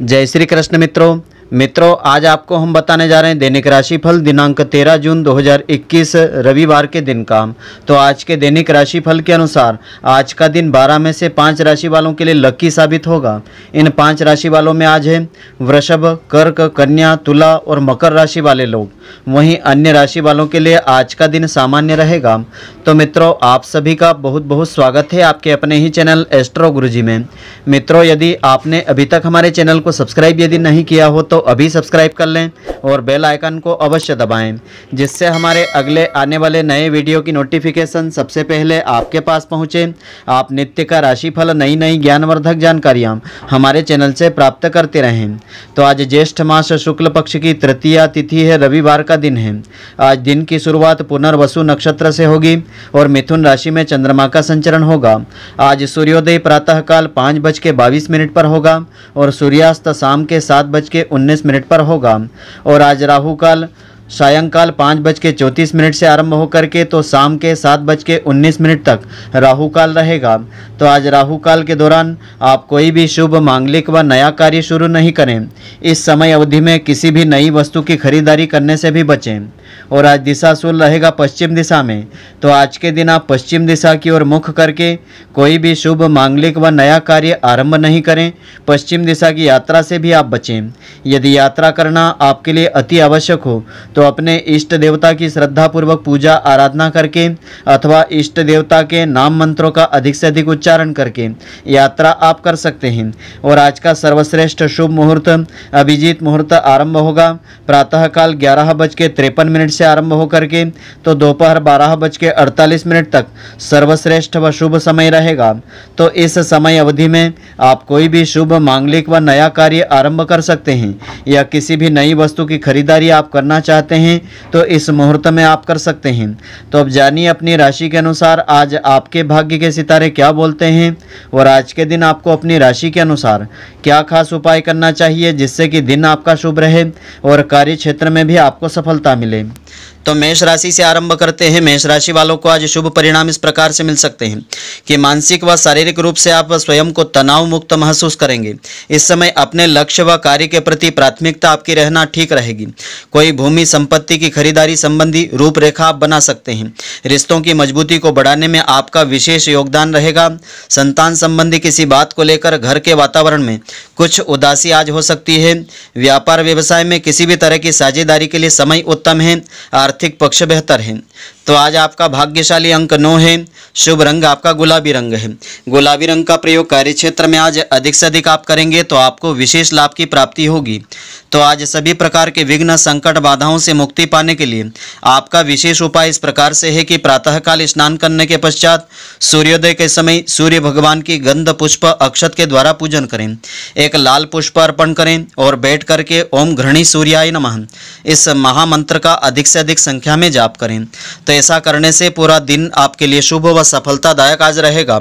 જય શ્રી કૃષ્ણ મિત્રો मित्रों आज आपको हम बताने जा रहे हैं दैनिक राशिफल दिनांक 13 जून 2021 रविवार के दिन का तो आज के दैनिक राशिफल के अनुसार आज का दिन 12 में से पाँच राशि वालों के लिए लकी साबित होगा इन पांच राशि वालों में आज है वृषभ कर्क कन्या तुला और मकर राशि वाले लोग वहीं अन्य राशि वालों के लिए आज का दिन सामान्य रहेगा तो मित्रों आप सभी का बहुत बहुत स्वागत है आपके अपने ही चैनल एस्ट्रो गुरु में मित्रों यदि आपने अभी तक हमारे चैनल को सब्सक्राइब यदि नहीं किया हो तो अभी सब्सक्राइब कर लें और बेल आइकन को अवश्य दबाएं जिससे हमारे अगले आने वाले नए वीडियो की नोटिफिकेशन सबसे पहले आपके पास पहुँचे आप नित्य का राशिफल नई नई ज्ञानवर्धक जानकारियाँ हमारे चैनल से प्राप्त करते रहें तो आज ज्येष्ठ मास शुक्ल पक्ष की तृतीया तिथि है रविवार का दिन है आज दिन की शुरुआत पुनर्वसु नक्षत्र से होगी और मिथुन राशि में चंद्रमा का संचरण होगा आज सूर्योदय प्रातःकाल पाँच बज के बाईस मिनट पर होगा और सूर्यास्त शाम के सात बज के उन्नीस उन्नीस मिनट पर होगा और आज राहु काल सायंकाल पाँच बज के चौंतीस मिनट से आरंभ होकर के तो शाम के सात बज के उन्नीस मिनट तक राहु काल रहेगा तो आज राहु काल के दौरान आप कोई भी शुभ मांगलिक व नया कार्य शुरू नहीं करें इस समय अवधि में किसी भी नई वस्तु की खरीदारी करने से भी बचें और आज दिशा सुल रहेगा पश्चिम दिशा में तो आज के दिन आप पश्चिम दिशा की ओर मुख करके कोई भी शुभ मांगलिक व नया कार्य आरंभ नहीं करें पश्चिम दिशा की यात्रा से भी आप बचें यदि यात्रा करना आपके लिए अति आवश्यक हो तो तो अपने इष्ट देवता की श्रद्धापूर्वक पूजा आराधना करके अथवा इष्ट देवता के नाम मंत्रों का अधिक से अधिक उच्चारण करके यात्रा आप कर सकते हैं और आज का सर्वश्रेष्ठ शुभ मुहूर्त अभिजीत मुहूर्त आरंभ होगा प्रातःकाल ग्यारह बज के तिरपन मिनट से आरंभ होकर के तो दोपहर बारह बज के अड़तालीस मिनट तक सर्वश्रेष्ठ व शुभ समय रहेगा तो इस समय अवधि में आप कोई भी शुभ मांगलिक व नया कार्य आरंभ कर सकते हैं या किसी भी नई वस्तु की खरीदारी आप करना चाहते चाहते हैं तो इस मुहूर्त में आप कर सकते हैं तो अब जानिए अपनी राशि के अनुसार आज आपके भाग्य के सितारे क्या बोलते हैं और आज के दिन आपको अपनी राशि के अनुसार क्या खास उपाय करना चाहिए जिससे कि दिन आपका शुभ रहे और कार्य क्षेत्र में भी आपको सफलता मिले तो मेष राशि से आरंभ करते हैं मेष राशि वालों को आज शुभ परिणाम इस प्रकार से मिल सकते हैं कि मानसिक व शारीरिक रूप से आप स्वयं को तनाव मुक्त महसूस करेंगे इस समय अपने लक्ष्य व कार्य के प्रति प्राथमिकता आपकी रहना ठीक रहेगी कोई भूमि संपत्ति की खरीदारी संबंधी रूपरेखा आप बना सकते हैं रिश्तों की मजबूती को बढ़ाने में आपका विशेष योगदान रहेगा संतान संबंधी किसी बात को लेकर घर के वातावरण में कुछ उदासी आज हो सकती है व्यापार व्यवसाय में किसी भी तरह की साझेदारी के लिए समय उत्तम है आर्थिक पक्ष बेहतर है तो आज आपका भाग्यशाली अंक नौ है शुभ रंग आपका गुलाबी रंग है गुलाबी रंग का प्रयोग कार्य क्षेत्र में आज अधिक से अधिक आप करेंगे तो आपको विशेष लाभ की प्राप्ति होगी तो आज सभी प्रकार के विघ्न संकट बाधाओं से मुक्ति पाने के लिए आपका विशेष उपाय इस प्रकार से है कि प्रातःकाल स्नान करने के पश्चात सूर्योदय के समय सूर्य भगवान की गंध पुष्प अक्षत के द्वारा पूजन करें एक लाल पुष्प अर्पण करें और बैठ करके ओम घृणी सूर्याय नमः इस महामंत्र का अधिक से अधिक संख्या में जाप करें तो तो ऐसा करने से पूरा दिन आपके लिए शुभ व सफलतादायक आज रहेगा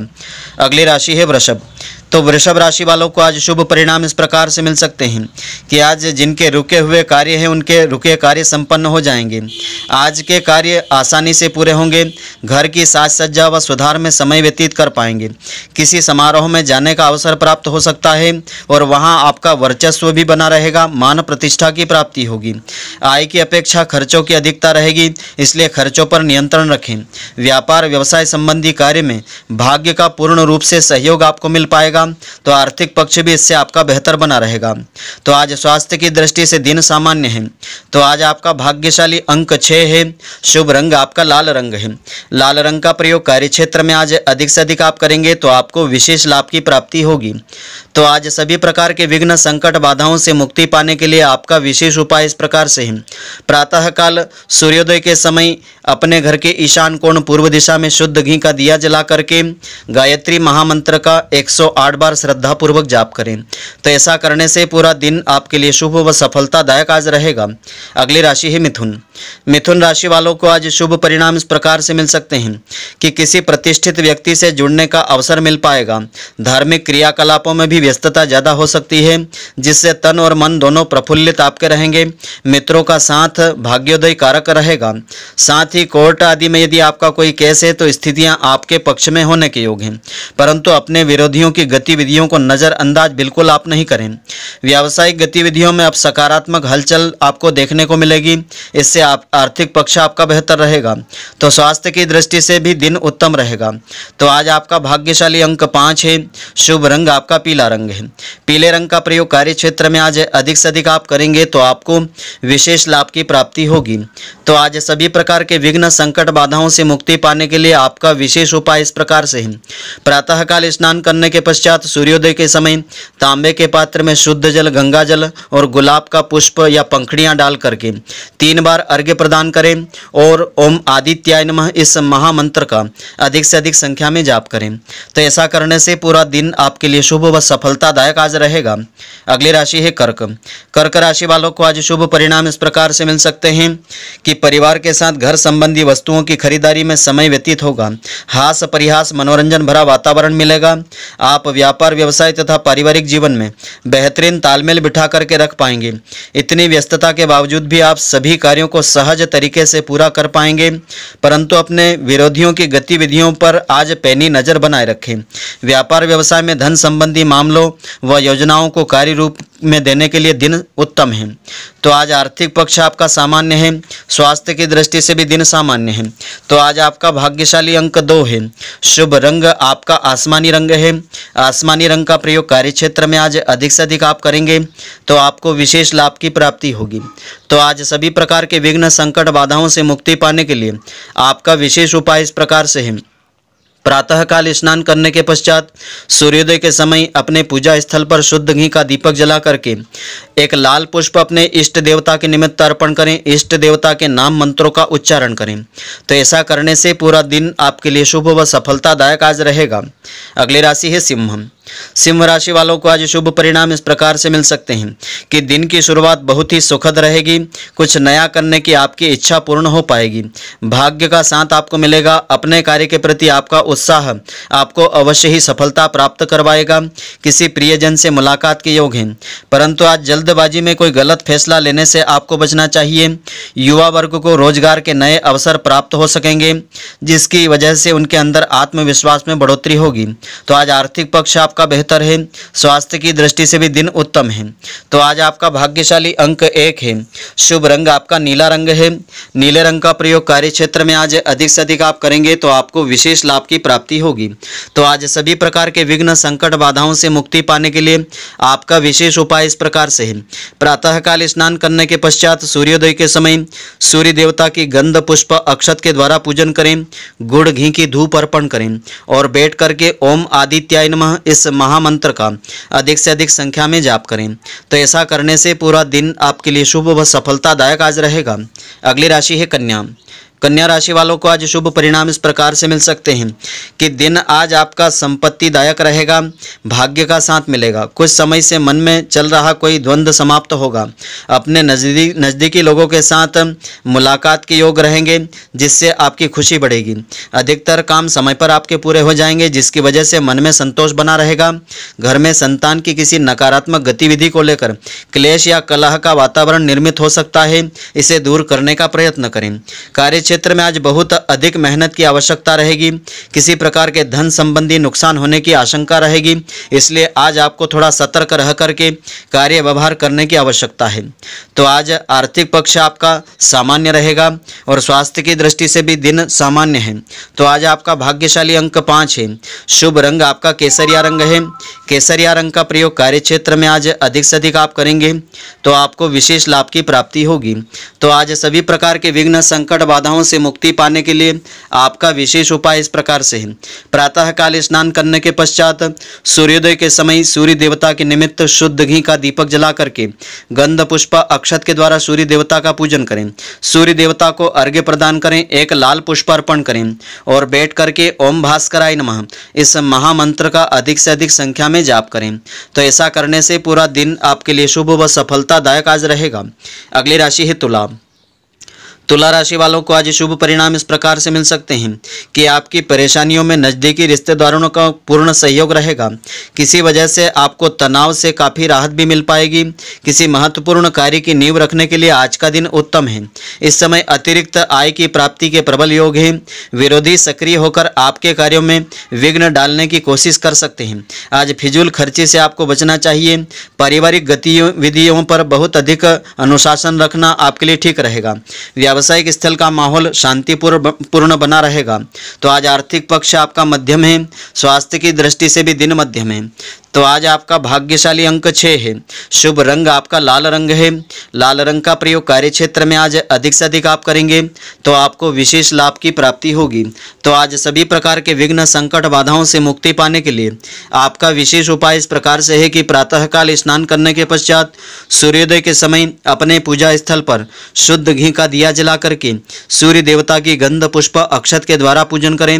अगली राशि है वृषभ तो वृषभ राशि वालों को आज शुभ परिणाम इस प्रकार से मिल सकते हैं कि आज जिनके रुके हुए कार्य हैं उनके रुके कार्य संपन्न हो जाएंगे आज के कार्य आसानी से पूरे होंगे घर की साज सज्जा व सुधार में समय व्यतीत कर पाएंगे किसी समारोह में जाने का अवसर प्राप्त हो सकता है और वहाँ आपका वर्चस्व भी बना रहेगा मान प्रतिष्ठा की प्राप्ति होगी आय की अपेक्षा खर्चों की अधिकता रहेगी इसलिए खर्चों पर नियंत्रण रखें व्यापार व्यवसाय संबंधी कार्य में भाग्य का पूर्ण रूप से सहयोग आपको मिल पाएगा रहेगा तो आर्थिक पक्ष भी इससे आपका बेहतर बना रहेगा तो आज स्वास्थ्य की दृष्टि से दिन सामान्य है तो आज आपका भाग्यशाली अंक छः है शुभ रंग आपका लाल रंग है लाल रंग का प्रयोग कार्य क्षेत्र में आज अधिक से अधिक आप करेंगे तो आपको विशेष लाभ की प्राप्ति होगी तो आज सभी प्रकार के विघ्न संकट बाधाओं से मुक्ति पाने के लिए आपका विशेष उपाय इस प्रकार से है प्रातःकाल सूर्योदय के समय अपने घर के ईशान कोण पूर्व दिशा में शुद्ध घी का दिया जला करके गायत्री महामंत्र का 108 सौ आठ बार श्रद्धापूर्वक जाप करें तो ऐसा करने से पूरा दिन आपके लिए शुभ व सफलतादायक आज रहेगा अगली राशि है मिथुन मिथुन राशि वालों को आज शुभ परिणाम इस प्रकार से मिल सकते हैं कि किसी प्रतिष्ठित व्यक्ति से जुड़ने का अवसर मिल पाएगा धार्मिक क्रियाकलापों में भी व्यस्तता ज़्यादा हो सकती है जिससे तन और मन दोनों प्रफुल्लित आपके रहेंगे मित्रों का साथ भाग्योदय कारक रहेगा साथ ही कोर्ट आदि में यदि आपका कोई केस है तो स्थितियां आपके पक्ष में होने के योग हैं परंतु अपने विरोधियों की गति गतिविधियों को नज़रअंदाज बिल्कुल आप नहीं करें व्यावसायिक गतिविधियों में अब सकारात्मक हलचल आपको देखने को मिलेगी इससे आप आर्थिक पक्ष आपका बेहतर रहेगा तो स्वास्थ्य की दृष्टि से भी दिन उत्तम रहेगा तो आज आपका भाग्यशाली अंक पाँच है शुभ रंग आपका पीला रंग है पीले रंग का प्रयोग कार्य क्षेत्र में आज अधिक से अधिक आप करेंगे तो आपको विशेष लाभ की प्राप्ति होगी तो आज सभी प्रकार के विघ्न संकट बाधाओं से मुक्ति पाने के लिए आपका विशेष उपाय इस प्रकार से है प्रातःकाल स्नान करने के पश्चात पश्चात सूर्योदय के समय तांबे के पात्र में शुद्ध जल गंगा जल और गुलाब का पुष्प या पंखड़ियाँ डाल करके तीन बार अर्घ्य प्रदान करें और ओम आदित्याय नमः इस महामंत्र का अधिक से अधिक संख्या में जाप करें तो ऐसा करने से पूरा दिन आपके लिए शुभ व सफलतादायक आज रहेगा अगली राशि है कर्क कर्क राशि वालों को आज शुभ परिणाम इस प्रकार से मिल सकते हैं कि परिवार के साथ घर संबंधी वस्तुओं की खरीदारी में समय व्यतीत होगा हास परिहास मनोरंजन भरा वातावरण मिलेगा आप व्यापार व्यवसाय तथा पारिवारिक जीवन में बेहतरीन तालमेल बिठा करके रख पाएंगे इतनी व्यस्तता के बावजूद भी आप सभी कार्यों को सहज तरीके से पूरा कर पाएंगे परंतु अपने विरोधियों की गतिविधियों पर आज पैनी नज़र बनाए रखें व्यापार व्यवसाय में धन संबंधी मामलों व योजनाओं को कार्य रूप में देने के लिए दिन उत्तम है तो आज आर्थिक पक्ष आपका सामान्य है स्वास्थ्य की दृष्टि से भी दिन सामान्य है तो आज आपका भाग्यशाली अंक दो है शुभ रंग आपका आसमानी रंग है आसमानी रंग का प्रयोग कार्य क्षेत्र में आज अधिक से अधिक आप करेंगे तो आपको विशेष लाभ की प्राप्ति होगी तो आज सभी प्रकार के विघ्न संकट बाधाओं से मुक्ति पाने के लिए आपका विशेष उपाय इस प्रकार से है प्रातःकाल स्नान करने के पश्चात सूर्योदय के समय अपने पूजा स्थल पर शुद्ध घी का दीपक जला करके एक लाल पुष्प अपने इष्ट देवता के निमित्त अर्पण करें इष्ट देवता के नाम मंत्रों का उच्चारण करें तो ऐसा करने से पूरा दिन आपके लिए शुभ व सफलतादायक आज रहेगा अगली राशि है सिंह सिंह राशि वालों को आज शुभ परिणाम इस प्रकार से मिल सकते हैं कि दिन की शुरुआत बहुत ही सुखद रहेगी कुछ नया करने की आपकी इच्छा पूर्ण हो पाएगी भाग्य का साथ आपको मिलेगा अपने कार्य के प्रति आपका उत्साह आपको अवश्य ही सफलता प्राप्त करवाएगा किसी प्रियजन से मुलाकात के योग हैं परंतु आज जल्दबाजी में कोई गलत फैसला लेने से आपको बचना चाहिए युवा वर्ग को रोजगार के नए अवसर प्राप्त हो सकेंगे जिसकी वजह से उनके अंदर आत्मविश्वास में बढ़ोतरी होगी तो आज आर्थिक पक्ष आपका आपका बेहतर है स्वास्थ्य की दृष्टि से भी दिन उत्तम है तो आज आपका भाग्यशाली अंक एक है शुभ रंग आपका नीला रंग है नीले रंग का प्रयोग कार्य क्षेत्र में आज अधिक से अधिक आप करेंगे तो आपको विशेष लाभ की प्राप्ति होगी तो आज सभी प्रकार के विघ्न संकट बाधाओं से मुक्ति पाने के लिए आपका विशेष उपाय इस प्रकार से है प्रातःकाल स्नान करने के पश्चात सूर्योदय के समय सूर्य देवता की गंध पुष्प अक्षत के द्वारा पूजन करें गुड़ घी की धूप अर्पण करें और बैठ करके ओम आदित्याय नमः इस इस महामंत्र का अधिक से अधिक संख्या में जाप करें तो ऐसा करने से पूरा दिन आपके लिए शुभ व सफलतादायक आज रहेगा अगली राशि है कन्या कन्या राशि वालों को आज शुभ परिणाम इस प्रकार से मिल सकते हैं कि दिन आज आपका संपत्तिदायक रहेगा भाग्य का साथ मिलेगा कुछ समय से मन में चल रहा कोई द्वंद्व समाप्त होगा अपने नजदीक नज़दीकी लोगों के साथ मुलाकात के योग रहेंगे जिससे आपकी खुशी बढ़ेगी अधिकतर काम समय पर आपके पूरे हो जाएंगे जिसकी वजह से मन में संतोष बना रहेगा घर में संतान की किसी नकारात्मक गतिविधि को लेकर क्लेश या कलह का वातावरण निर्मित हो सकता है इसे दूर करने का प्रयत्न करें कार्य क्षेत्र में आज बहुत अधिक मेहनत की आवश्यकता रहेगी किसी प्रकार के धन संबंधी नुकसान होने की आशंका रहेगी इसलिए आज आपको थोड़ा सतर्क रह करके कार्य व्यवहार करने की आवश्यकता है तो आज आर्थिक पक्ष आपका सामान्य रहेगा और स्वास्थ्य की दृष्टि से भी दिन सामान्य है तो आज आपका भाग्यशाली अंक पाँच है शुभ रंग आपका केसरिया रंग है केसरिया रंग का प्रयोग कार्य क्षेत्र में आज अधिक से अधिक आप करेंगे तो आपको विशेष लाभ की प्राप्ति होगी तो आज सभी प्रकार के विघ्न संकट बाधाओं समस्याओं से मुक्ति पाने के लिए आपका विशेष उपाय इस प्रकार से है प्रातःकाल स्नान करने के पश्चात सूर्योदय के समय सूर्य देवता के निमित्त शुद्ध घी का दीपक जला करके गंध पुष्प अक्षत के द्वारा सूर्य देवता का पूजन करें सूर्य देवता को अर्घ्य प्रदान करें एक लाल पुष्प अर्पण करें और बैठ करके ओम भास्कराय नमः इस महामंत्र का अधिक से अधिक संख्या में जाप करें तो ऐसा करने से पूरा दिन आपके लिए शुभ व सफलतादायक आज रहेगा अगली राशि है तुला तुला राशि वालों को आज शुभ परिणाम इस प्रकार से मिल सकते हैं कि आपकी परेशानियों में नज़दीकी रिश्तेदारों का पूर्ण सहयोग रहेगा किसी वजह से आपको तनाव से काफ़ी राहत भी मिल पाएगी किसी महत्वपूर्ण कार्य की नींव रखने के लिए आज का दिन उत्तम है इस समय अतिरिक्त आय की प्राप्ति के प्रबल योग है विरोधी सक्रिय होकर आपके कार्यों में विघ्न डालने की कोशिश कर सकते हैं आज फिजूल खर्चे से आपको बचना चाहिए पारिवारिक गतिविधियों पर बहुत अधिक अनुशासन रखना आपके लिए ठीक रहेगा व्यावसायिक स्थल का माहौल शांतिपूर्ण बना रहेगा तो आज आर्थिक पक्ष आपका मध्यम है स्वास्थ्य की दृष्टि से भी दिन मध्यम है तो आज आपका भाग्यशाली अंक छः है शुभ रंग आपका लाल रंग है लाल रंग का प्रयोग कार्य क्षेत्र में आज अधिक से अधिक आप करेंगे तो आपको विशेष लाभ की प्राप्ति होगी तो आज सभी प्रकार के विघ्न संकट बाधाओं से मुक्ति पाने के लिए आपका विशेष उपाय इस प्रकार से है कि प्रातःकाल स्नान करने के पश्चात सूर्योदय के समय अपने पूजा स्थल पर शुद्ध घी का दिया जला करके सूर्य देवता की गंध पुष्प अक्षत के द्वारा पूजन करें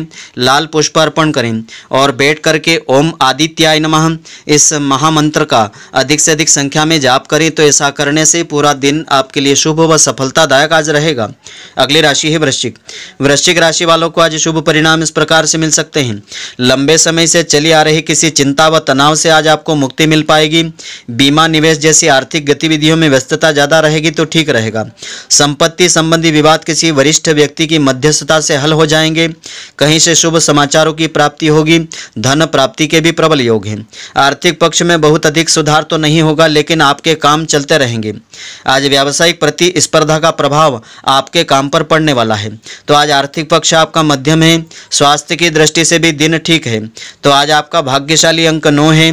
लाल पुष्प अर्पण करें और बैठ करके ओम आदित्याय नमः इस महामंत्र का अधिक से अधिक संख्या में जाप करें तो ऐसा करने से पूरा दिन आपके लिए शुभ व सफलतादायक आज रहेगा अगली राशि है वृश्चिक वृश्चिक राशि वालों को आज शुभ परिणाम इस प्रकार से मिल सकते हैं लंबे समय से चली आ रही किसी चिंता व तनाव से आज आपको मुक्ति मिल पाएगी बीमा निवेश जैसी आर्थिक गतिविधियों में व्यस्तता ज़्यादा रहेगी तो ठीक रहेगा संपत्ति संबंध संबंधी विवाद किसी वरिष्ठ व्यक्ति की मध्यस्थता से हल हो जाएंगे कहीं से शुभ समाचारों की प्राप्ति होगी धन प्राप्ति के भी प्रबल योग हैं आर्थिक पक्ष में बहुत अधिक सुधार तो नहीं होगा लेकिन आपके काम चलते रहेंगे आज व्यावसायिक प्रतिस्पर्धा का प्रभाव आपके काम पर पड़ने वाला है तो आज आर्थिक पक्ष आपका मध्यम है स्वास्थ्य की दृष्टि से भी दिन ठीक है तो आज आपका भाग्यशाली अंक नौ है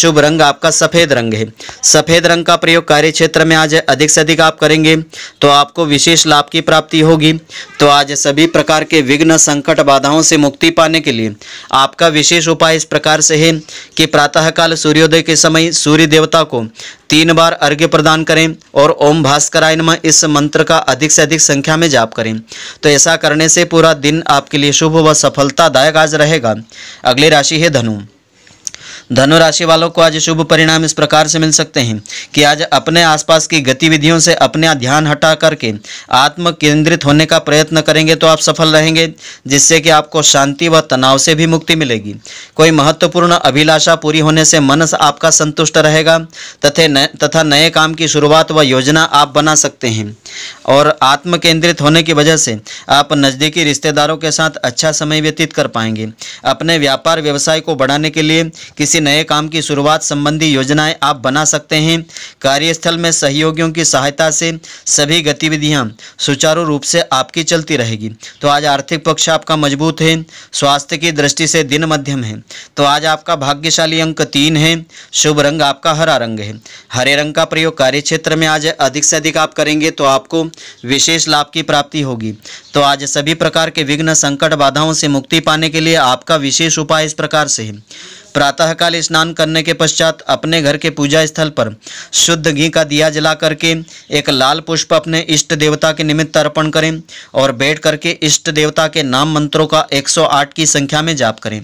शुभ रंग आपका सफ़ेद रंग है सफ़ेद रंग का प्रयोग कार्य क्षेत्र में आज अधिक से अधिक आप करेंगे तो आपको विशेष लाभ लाभ की प्राप्ति होगी तो आज सभी प्रकार के विघ्न संकट बाधाओं से मुक्ति पाने के लिए आपका विशेष उपाय इस प्रकार से है कि प्रातःकाल सूर्योदय के समय सूर्य देवता को तीन बार अर्घ्य प्रदान करें और ओम भास्कराय नमः इस मंत्र का अधिक से अधिक संख्या में जाप करें तो ऐसा करने से पूरा दिन आपके लिए शुभ व सफलतादायक आज रहेगा अगली राशि है धनु धनु राशि वालों को आज शुभ परिणाम इस प्रकार से मिल सकते हैं कि आज अपने आसपास की गतिविधियों से अपना ध्यान हटा करके आत्म केंद्रित होने का प्रयत्न करेंगे तो आप सफल रहेंगे जिससे कि आपको शांति व तनाव से भी मुक्ति मिलेगी कोई महत्वपूर्ण अभिलाषा पूरी होने से मनस आपका संतुष्ट रहेगा तथे न, तथा नए काम की शुरुआत व योजना आप बना सकते हैं और आत्म केंद्रित होने की वजह से आप नज़दीकी रिश्तेदारों के साथ अच्छा समय व्यतीत कर पाएंगे अपने व्यापार व्यवसाय को बढ़ाने के लिए किसी किसी नए काम की शुरुआत संबंधी योजनाएं आप बना सकते हैं कार्यस्थल में सहयोगियों की सहायता से सभी गतिविधियां सुचारू रूप से आपकी चलती रहेगी तो आज आर्थिक पक्ष आपका मजबूत है स्वास्थ्य की दृष्टि से दिन मध्यम है तो आज आपका भाग्यशाली अंक तीन है शुभ रंग आपका हरा रंग है हरे रंग का प्रयोग कार्य क्षेत्र में आज अधिक से अधिक आप करेंगे तो आपको विशेष लाभ की प्राप्ति होगी तो आज सभी प्रकार के विघ्न संकट बाधाओं से मुक्ति पाने के लिए आपका विशेष उपाय इस प्रकार से है प्रातःकाल स्नान करने के पश्चात अपने घर के पूजा स्थल पर शुद्ध घी का दिया जला करके एक लाल पुष्प अपने इष्ट देवता के निमित्त अर्पण करें और बैठ करके इष्ट देवता के नाम मंत्रों का 108 की संख्या में जाप करें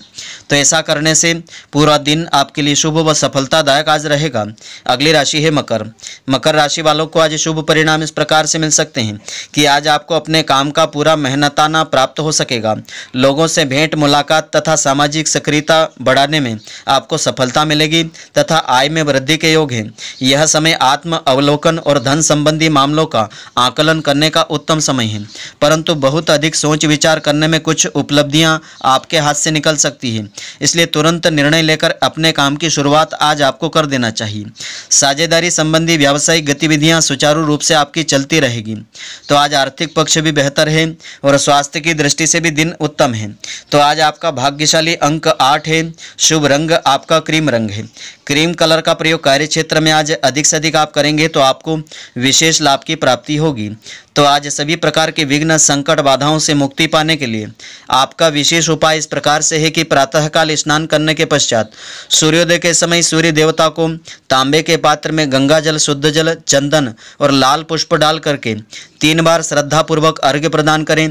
तो ऐसा करने से पूरा दिन आपके लिए शुभ व सफलतादायक आज रहेगा अगली राशि है मकर मकर राशि वालों को आज शुभ परिणाम इस प्रकार से मिल सकते हैं कि आज आपको अपने काम का पूरा मेहनताना प्राप्त हो सकेगा लोगों से भेंट मुलाकात तथा सामाजिक सक्रियता बढ़ाने में आपको सफलता मिलेगी तथा आय में वृद्धि के योग है यह समय आत्म अवलोकन और धन संबंधी मामलों का आकलन करने का उत्तम समय है परंतु बहुत अधिक सोच विचार करने में कुछ उपलब्धियां आपके हाथ से निकल सकती है इसलिए तुरंत निर्णय लेकर अपने काम की शुरुआत आज आपको कर देना चाहिए साझेदारी संबंधी व्यावसायिक गतिविधियां सुचारू रूप से आपकी चलती रहेगी तो आज आर्थिक पक्ष भी बेहतर है और स्वास्थ्य की दृष्टि से भी दिन उत्तम है तो आज आपका भाग्यशाली अंक आठ है शुभ रंग आपका क्रीम रंग है क्रीम कलर का प्रयोग कार्य क्षेत्र में आज अधिक से अधिक आप करेंगे तो आपको विशेष लाभ की प्राप्ति होगी तो आज सभी प्रकार के विघ्न संकट बाधाओं से मुक्ति पाने के लिए आपका विशेष उपाय इस प्रकार से है कि प्रातःकाल स्नान करने के पश्चात सूर्योदय के समय सूर्य देवता को तांबे के पात्र में गंगा जल शुद्ध जल चंदन और लाल पुष्प डाल करके तीन बार श्रद्धापूर्वक अर्घ्य प्रदान करें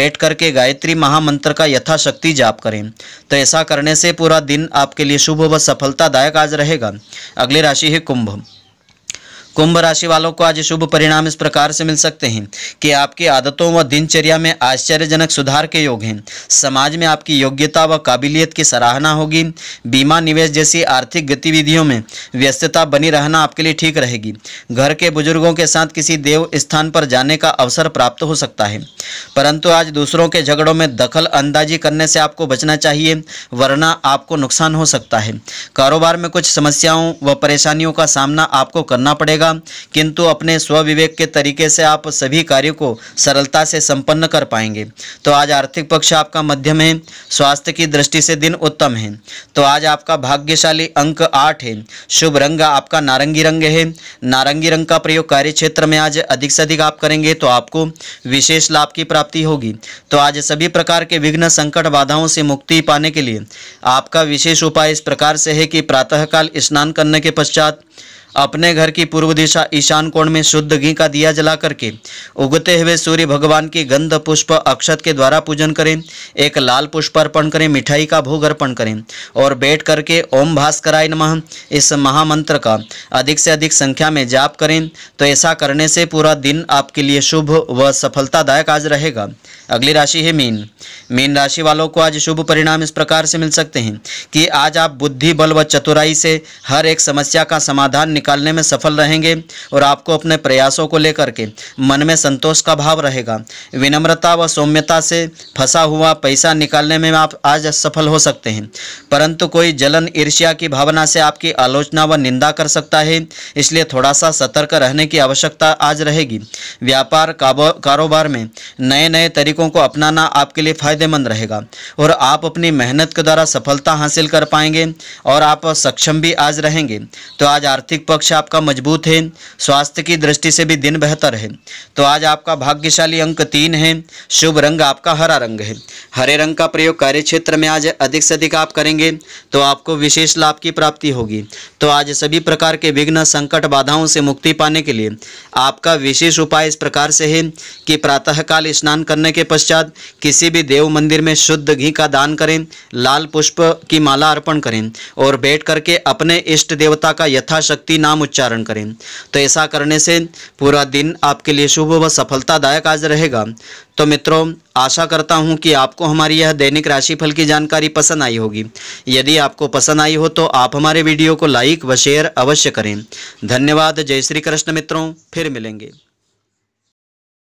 बैठ करके गायत्री महामंत्र का यथाशक्ति जाप करें तो ऐसा करने से पूरा दिन आपके लिए शुभ व सफलतादायक आज रहेगा अगली राशि है कुंभ कुंभ राशि वालों को आज शुभ परिणाम इस प्रकार से मिल सकते हैं कि आपकी आदतों व दिनचर्या में आश्चर्यजनक सुधार के योग हैं समाज में आपकी योग्यता व काबिलियत की सराहना होगी बीमा निवेश जैसी आर्थिक गतिविधियों में व्यस्तता बनी रहना आपके लिए ठीक रहेगी घर के बुजुर्गों के साथ किसी देव स्थान पर जाने का अवसर प्राप्त हो सकता है परंतु आज दूसरों के झगड़ों में दखल अंदाजी करने से आपको बचना चाहिए वरना आपको नुकसान हो सकता है कारोबार में कुछ समस्याओं व परेशानियों का सामना आपको करना पड़ेगा लगेगा किंतु अपने स्वविवेक के तरीके से आप सभी कार्य को सरलता से संपन्न कर पाएंगे तो आज आर्थिक पक्ष आपका मध्यम है स्वास्थ्य की दृष्टि से दिन उत्तम है तो आज आपका भाग्यशाली अंक आठ है शुभ रंग आपका नारंगी रंग है नारंगी रंग का प्रयोग कार्य क्षेत्र में आज अधिक से अधिक आप करेंगे तो आपको विशेष लाभ की प्राप्ति होगी तो आज सभी प्रकार के विघ्न संकट बाधाओं से मुक्ति पाने के लिए आपका विशेष उपाय इस प्रकार से है कि प्रातःकाल स्नान करने के पश्चात अपने घर की पूर्व दिशा ईशान कोण में शुद्ध घी का दिया जला करके उगते हुए सूर्य भगवान की गंध पुष्प अक्षत के द्वारा पूजन करें एक लाल पुष्प अर्पण करें मिठाई का भोग अर्पण करें और बैठ करके ओम भास्कराय नमः इस महामंत्र का अधिक से अधिक संख्या में जाप करें तो ऐसा करने से पूरा दिन आपके लिए शुभ व सफलतादायक आज रहेगा अगली राशि है मीन मीन राशि वालों को आज शुभ परिणाम इस प्रकार से मिल सकते हैं कि आज आप बुद्धि बल व चतुराई से हर एक समस्या का समाधान निकालने में सफल रहेंगे और आपको अपने प्रयासों को लेकर के मन में संतोष का भाव रहेगा विनम्रता व सौम्यता से फंसा हुआ पैसा निकालने में आप आज सफल हो सकते हैं परंतु कोई जलन ईर्ष्या की भावना से आपकी आलोचना व निंदा कर सकता है इसलिए थोड़ा सा सतर्क रहने की आवश्यकता आज रहेगी व्यापार कारोबार में नए नए तरीके तरीकों को अपनाना आपके लिए फ़ायदेमंद रहेगा और आप अपनी मेहनत के द्वारा सफलता हासिल कर पाएंगे और आप सक्षम भी आज रहेंगे तो आज आर्थिक पक्ष आपका मजबूत है स्वास्थ्य की दृष्टि से भी दिन बेहतर है तो आज आपका भाग्यशाली अंक तीन है शुभ रंग आपका हरा रंग है हरे रंग का प्रयोग कार्य क्षेत्र में आज अधिक से अधिक आप करेंगे तो आपको विशेष लाभ की प्राप्ति होगी तो आज सभी प्रकार के विघ्न संकट बाधाओं से मुक्ति पाने के लिए आपका विशेष उपाय इस प्रकार से है कि प्रातःकाल स्नान करने के पश्चात किसी भी देव मंदिर में शुद्ध घी का दान करें लाल पुष्प की माला अर्पण करें और बैठ करके अपने इष्ट देवता का यथाशक्ति नाम उच्चारण करें तो ऐसा करने से पूरा दिन आपके लिए शुभ व सफलतादायक आज रहेगा तो मित्रों आशा करता हूं कि आपको हमारी यह दैनिक राशिफल की जानकारी पसंद आई होगी यदि आपको पसंद आई हो तो आप हमारे वीडियो को लाइक व शेयर अवश्य करें धन्यवाद जय श्री कृष्ण मित्रों फिर मिलेंगे